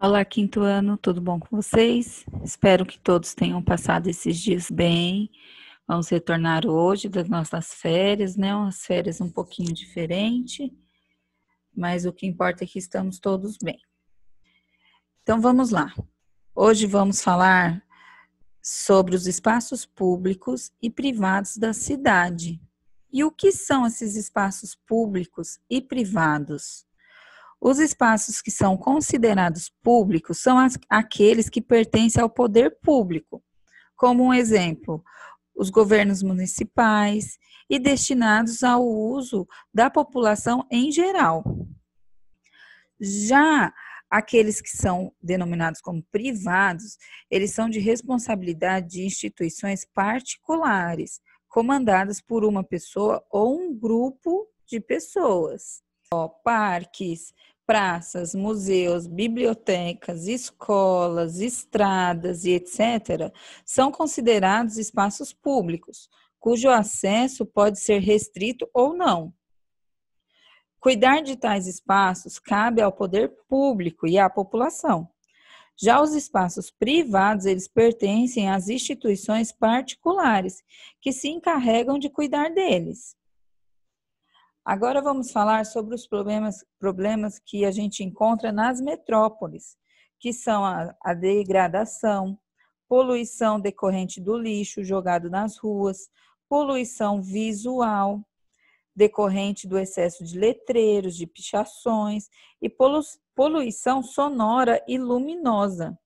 Olá, quinto ano, tudo bom com vocês? Espero que todos tenham passado esses dias bem. Vamos retornar hoje das nossas férias, né? Umas férias um pouquinho diferente, mas o que importa é que estamos todos bem. Então vamos lá. Hoje vamos falar sobre os espaços públicos e privados da cidade. E o que são esses espaços públicos e privados? Os espaços que são considerados públicos são as, aqueles que pertencem ao poder público, como um exemplo, os governos municipais e destinados ao uso da população em geral. Já aqueles que são denominados como privados, eles são de responsabilidade de instituições particulares, comandadas por uma pessoa ou um grupo de pessoas ó, parques, praças, museus, bibliotecas, escolas, estradas e etc., são considerados espaços públicos, cujo acesso pode ser restrito ou não. Cuidar de tais espaços cabe ao poder público e à população. Já os espaços privados, eles pertencem às instituições particulares, que se encarregam de cuidar deles. Agora vamos falar sobre os problemas, problemas que a gente encontra nas metrópoles, que são a, a degradação, poluição decorrente do lixo jogado nas ruas, poluição visual decorrente do excesso de letreiros, de pichações e polu poluição sonora e luminosa.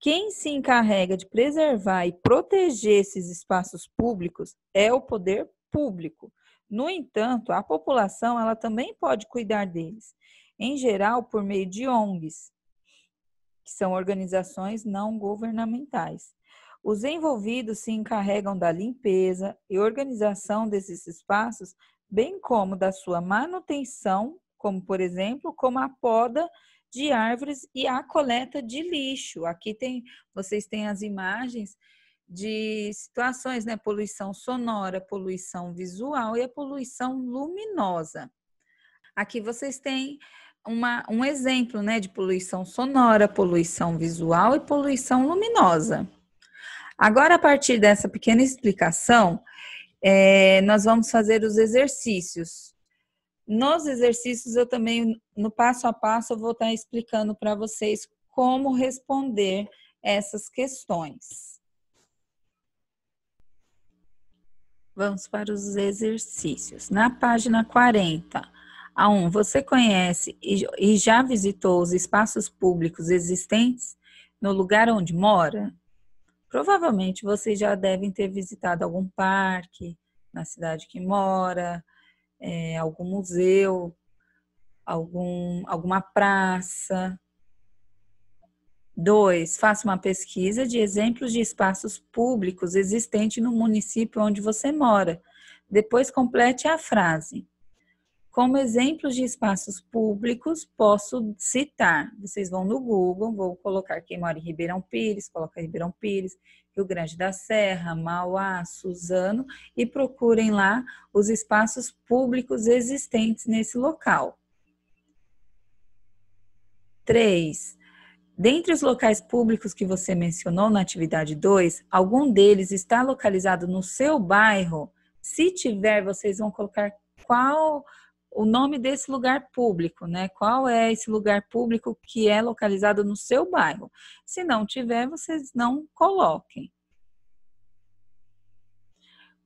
Quem se encarrega de preservar e proteger esses espaços públicos é o poder público no entanto, a população ela também pode cuidar deles, em geral por meio de ONGs, que são organizações não governamentais. Os envolvidos se encarregam da limpeza e organização desses espaços, bem como da sua manutenção, como por exemplo, como a poda de árvores e a coleta de lixo. Aqui tem, vocês têm as imagens de situações, né? Poluição sonora, poluição visual e a poluição luminosa. Aqui vocês têm uma, um exemplo, né, de poluição sonora, poluição visual e poluição luminosa. Agora, a partir dessa pequena explicação, é, nós vamos fazer os exercícios. Nos exercícios, eu também, no passo a passo, eu vou estar explicando para vocês como responder essas questões. Vamos para os exercícios. Na página 40, a 1, você conhece e já visitou os espaços públicos existentes no lugar onde mora? Provavelmente vocês já devem ter visitado algum parque na cidade que mora, é, algum museu, algum, alguma praça, Dois, faça uma pesquisa de exemplos de espaços públicos existentes no município onde você mora. Depois complete a frase. Como exemplos de espaços públicos, posso citar. Vocês vão no Google, vou colocar quem mora em Ribeirão Pires, coloca Ribeirão Pires, Rio Grande da Serra, Mauá, Suzano, e procurem lá os espaços públicos existentes nesse local. Três, Dentre os locais públicos que você mencionou na atividade 2, algum deles está localizado no seu bairro? Se tiver, vocês vão colocar qual o nome desse lugar público, né? Qual é esse lugar público que é localizado no seu bairro? Se não tiver, vocês não coloquem,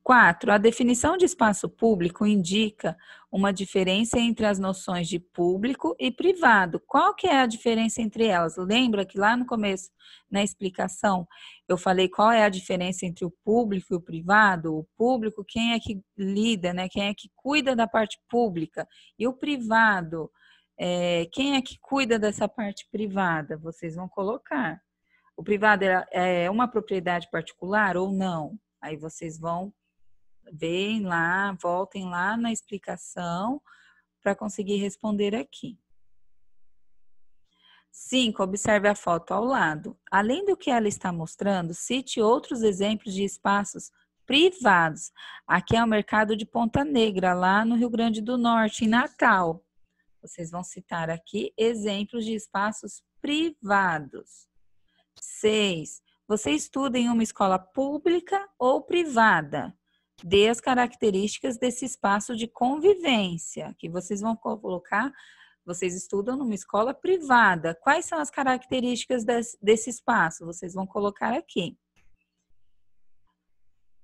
4. A definição de espaço público indica uma diferença entre as noções de público e privado. Qual que é a diferença entre elas? Lembra que lá no começo, na explicação, eu falei qual é a diferença entre o público e o privado? O público, quem é que lida, né? Quem é que cuida da parte pública? E o privado, é, quem é que cuida dessa parte privada? Vocês vão colocar. O privado é, é uma propriedade particular ou não? Aí vocês vão vem lá, voltem lá na explicação para conseguir responder aqui. 5. Observe a foto ao lado. Além do que ela está mostrando, cite outros exemplos de espaços privados. Aqui é o mercado de Ponta Negra, lá no Rio Grande do Norte, em Natal. Vocês vão citar aqui exemplos de espaços privados. 6. Você estuda em uma escola pública ou privada? dê as características desse espaço de convivência que vocês vão colocar. Vocês estudam numa escola privada. Quais são as características desse, desse espaço? Vocês vão colocar aqui.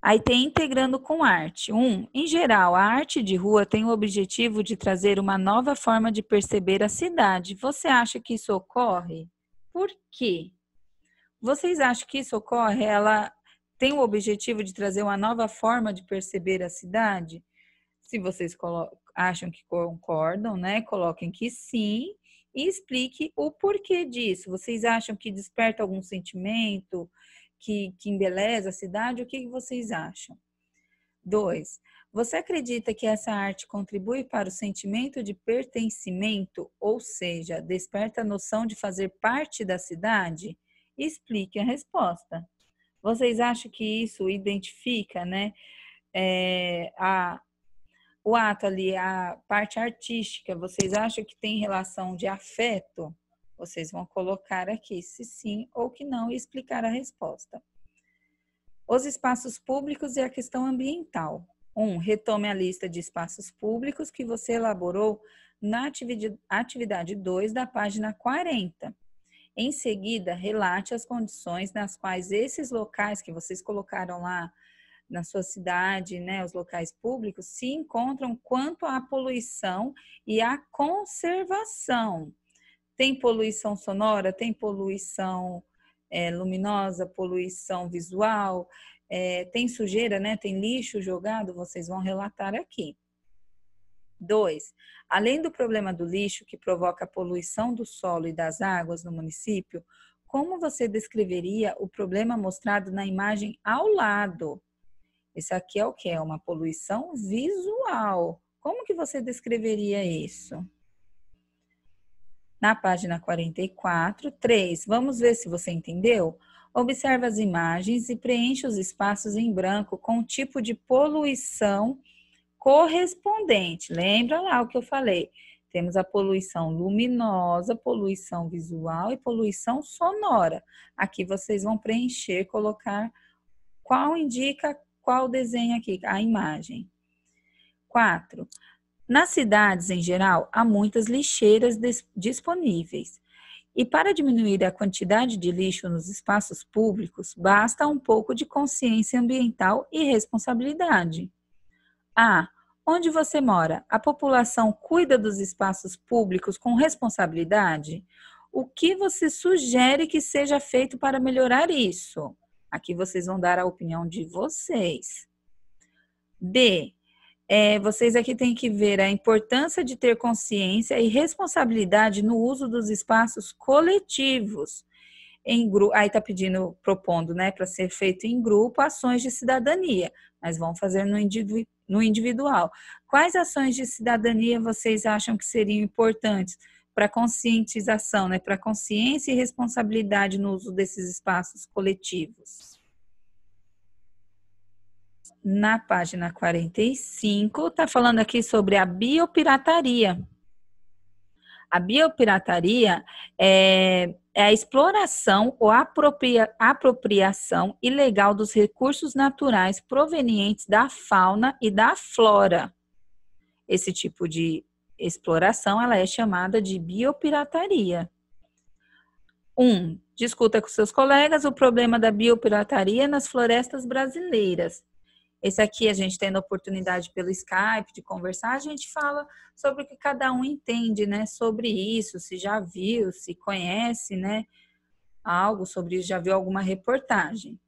Aí tem integrando com arte. Um, em geral, a arte de rua tem o objetivo de trazer uma nova forma de perceber a cidade. Você acha que isso ocorre? Por quê? Vocês acham que isso ocorre? Ela tem o objetivo de trazer uma nova forma de perceber a cidade? Se vocês acham que concordam, né? Coloquem que sim e explique o porquê disso. Vocês acham que desperta algum sentimento, que, que embeleza a cidade? O que vocês acham? Dois, você acredita que essa arte contribui para o sentimento de pertencimento, ou seja, desperta a noção de fazer parte da cidade? Explique a resposta. Vocês acham que isso identifica, né, é, a, o ato ali, a parte artística? Vocês acham que tem relação de afeto? Vocês vão colocar aqui se sim ou que não e explicar a resposta. Os espaços públicos e a questão ambiental. Um, retome a lista de espaços públicos que você elaborou na atividade 2 da página 40. Em seguida, relate as condições nas quais esses locais que vocês colocaram lá na sua cidade, né, os locais públicos, se encontram quanto à poluição e à conservação. Tem poluição sonora, tem poluição é, luminosa, poluição visual, é, tem sujeira, né, tem lixo jogado, vocês vão relatar aqui. Dois, além do problema do lixo que provoca a poluição do solo e das águas no município, como você descreveria o problema mostrado na imagem ao lado? Isso aqui é o que? É uma poluição visual. Como que você descreveria isso? Na página 44, 3. Vamos ver se você entendeu? Observe as imagens e preencha os espaços em branco com o tipo de poluição correspondente. Lembra lá o que eu falei? Temos a poluição luminosa, poluição visual e poluição sonora. Aqui vocês vão preencher, colocar qual indica qual desenho aqui, a imagem. Quatro. Nas cidades, em geral, há muitas lixeiras disponíveis. E para diminuir a quantidade de lixo nos espaços públicos, basta um pouco de consciência ambiental e responsabilidade. A. Onde você mora, a população cuida dos espaços públicos com responsabilidade? O que você sugere que seja feito para melhorar isso? Aqui vocês vão dar a opinião de vocês. D. É, vocês aqui têm que ver a importância de ter consciência e responsabilidade no uso dos espaços coletivos. Em aí está pedindo, propondo, né, para ser feito em grupo, ações de cidadania, mas vão fazer no indivíduo no individual. Quais ações de cidadania vocês acham que seriam importantes para conscientização, né, para consciência e responsabilidade no uso desses espaços coletivos? Na página 45, está falando aqui sobre a biopirataria. A biopirataria é, é a exploração ou apropria, apropriação ilegal dos recursos naturais provenientes da fauna e da flora. Esse tipo de exploração ela é chamada de biopirataria. 1. Um, discuta com seus colegas o problema da biopirataria nas florestas brasileiras. Esse aqui a gente tendo a oportunidade pelo Skype de conversar, a gente fala sobre o que cada um entende, né? Sobre isso, se já viu, se conhece, né? Algo sobre isso, já viu alguma reportagem.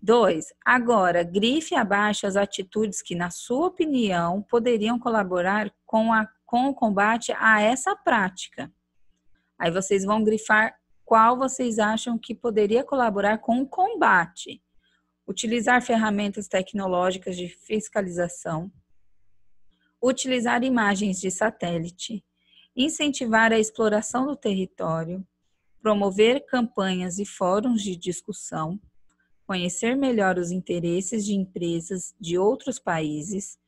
Dois, agora, grife abaixo as atitudes que, na sua opinião, poderiam colaborar com, a, com o combate a essa prática. Aí vocês vão grifar qual vocês acham que poderia colaborar com o combate utilizar ferramentas tecnológicas de fiscalização, utilizar imagens de satélite, incentivar a exploração do território, promover campanhas e fóruns de discussão, conhecer melhor os interesses de empresas de outros países,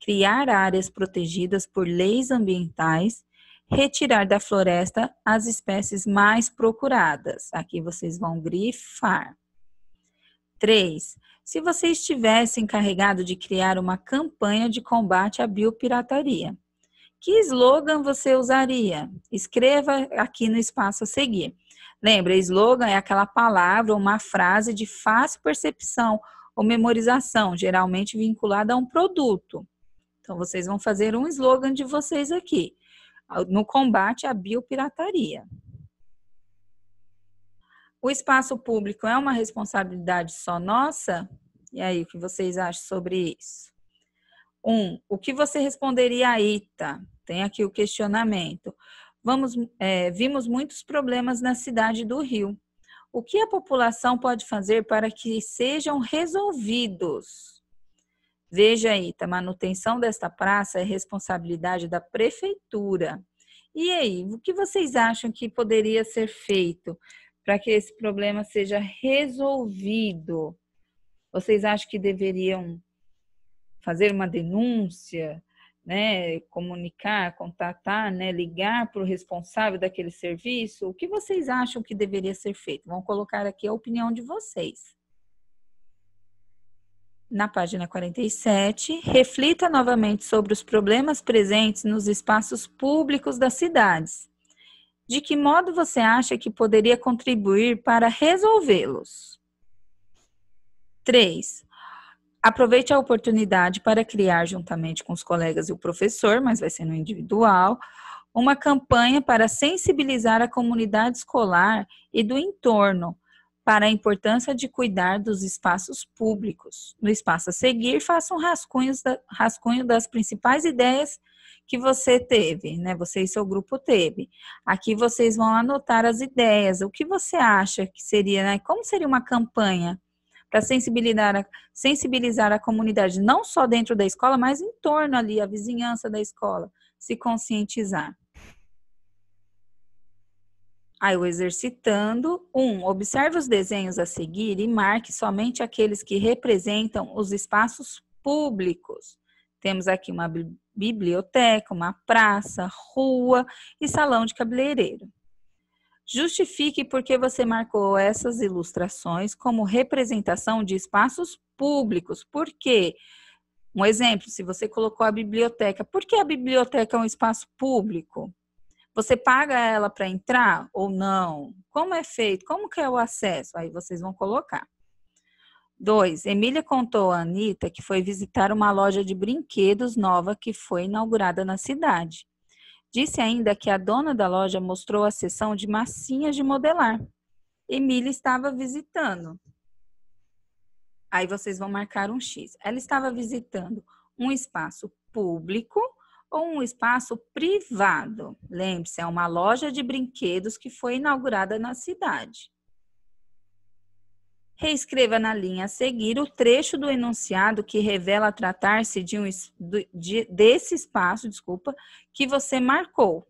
criar áreas protegidas por leis ambientais, retirar da floresta as espécies mais procuradas. Aqui vocês vão grifar 3. Se você estivesse encarregado de criar uma campanha de combate à biopirataria, que slogan você usaria? Escreva aqui no espaço a seguir. Lembra, slogan é aquela palavra ou uma frase de fácil percepção ou memorização, geralmente vinculada a um produto. Então, vocês vão fazer um slogan de vocês aqui, no combate à biopirataria. O espaço público é uma responsabilidade só nossa? E aí, o que vocês acham sobre isso? Um, o que você responderia a Ita? Tem aqui o questionamento. Vamos, é, vimos muitos problemas na cidade do Rio. O que a população pode fazer para que sejam resolvidos? Veja, Ita, manutenção desta praça é responsabilidade da prefeitura. E aí, o que vocês acham que poderia ser feito? para que esse problema seja resolvido? Vocês acham que deveriam fazer uma denúncia, né, comunicar, contatar, né, ligar para o responsável daquele serviço? O que vocês acham que deveria ser feito? Vão colocar aqui a opinião de vocês. Na página 47, reflita novamente sobre os problemas presentes nos espaços públicos das cidades. De que modo você acha que poderia contribuir para resolvê-los? 3. Aproveite a oportunidade para criar, juntamente com os colegas e o professor, mas vai ser no individual, uma campanha para sensibilizar a comunidade escolar e do entorno para a importância de cuidar dos espaços públicos. No espaço a seguir, faça um rascunho das principais ideias que você teve, né? Você e seu grupo teve. Aqui vocês vão anotar as ideias. O que você acha que seria, né? Como seria uma campanha para sensibilizar a, sensibilizar a comunidade, não só dentro da escola, mas em torno ali, a vizinhança da escola, se conscientizar. Aí, o exercitando. Um, observe os desenhos a seguir e marque somente aqueles que representam os espaços públicos. Temos aqui uma biblioteca, uma praça, rua e salão de cabeleireiro. Justifique por que você marcou essas ilustrações como representação de espaços públicos. Por quê? Um exemplo, se você colocou a biblioteca, por que a biblioteca é um espaço público? Você paga ela para entrar ou não? Como é feito? Como que é o acesso? Aí vocês vão colocar. Dois, Emília contou a Anitta que foi visitar uma loja de brinquedos nova que foi inaugurada na cidade. Disse ainda que a dona da loja mostrou a seção de massinhas de modelar. Emília estava visitando. Aí vocês vão marcar um X. Ela estava visitando um espaço público ou um espaço privado. Lembre-se, é uma loja de brinquedos que foi inaugurada na cidade. Reescreva na linha a seguir o trecho do enunciado que revela tratar-se de um de, desse espaço, desculpa, que você marcou.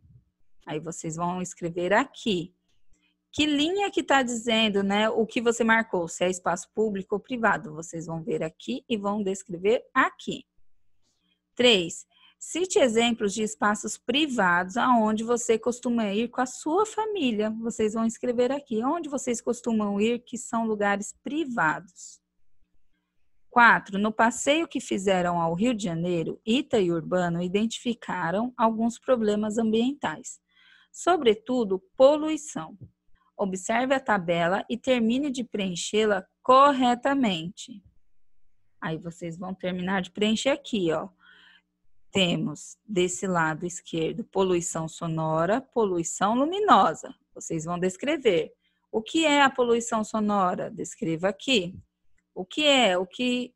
Aí vocês vão escrever aqui. Que linha que está dizendo, né? O que você marcou, se é espaço público ou privado. Vocês vão ver aqui e vão descrever aqui. 3. Cite exemplos de espaços privados aonde você costuma ir com a sua família. Vocês vão escrever aqui onde vocês costumam ir que são lugares privados. 4. No passeio que fizeram ao Rio de Janeiro, Ita e Urbano identificaram alguns problemas ambientais, sobretudo poluição. Observe a tabela e termine de preenchê-la corretamente. Aí vocês vão terminar de preencher aqui, ó temos desse lado esquerdo poluição sonora, poluição luminosa. Vocês vão descrever. O que é a poluição sonora? Descreva aqui. O que é? O que,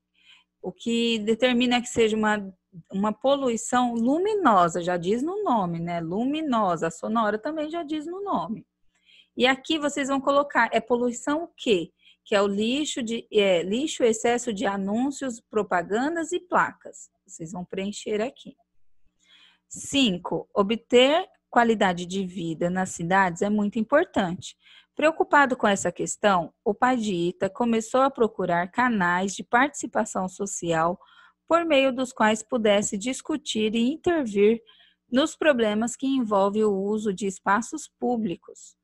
o que determina que seja uma, uma poluição luminosa? Já diz no nome, né? Luminosa. sonora também já diz no nome. E aqui vocês vão colocar: é poluição o quê? que é o lixo, de, é, lixo excesso de anúncios, propagandas e placas. Vocês vão preencher aqui. 5. Obter qualidade de vida nas cidades é muito importante. Preocupado com essa questão, o pai de Ita começou a procurar canais de participação social por meio dos quais pudesse discutir e intervir nos problemas que envolvem o uso de espaços públicos.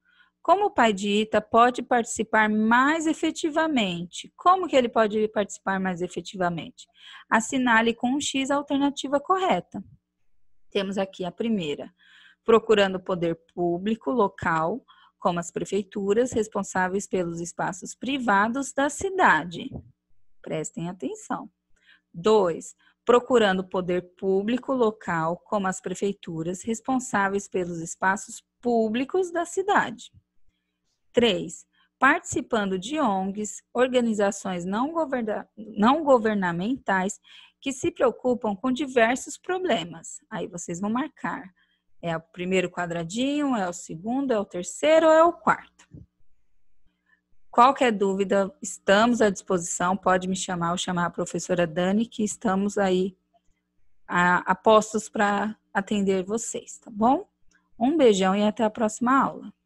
Como o pai de Ita pode participar mais efetivamente? Como que ele pode participar mais efetivamente? Assinale com um X a alternativa correta. Temos aqui a primeira. Procurando o poder público local, como as prefeituras responsáveis pelos espaços privados da cidade. Prestem atenção. Dois: Procurando o poder público local, como as prefeituras responsáveis pelos espaços públicos da cidade. 3. Participando de ONGs, organizações não, governa não governamentais que se preocupam com diversos problemas. Aí vocês vão marcar. É o primeiro quadradinho, é o segundo, é o terceiro, é o quarto. Qualquer dúvida, estamos à disposição. Pode me chamar ou chamar a professora Dani, que estamos aí a, a postos para atender vocês, tá bom? Um beijão e até a próxima aula.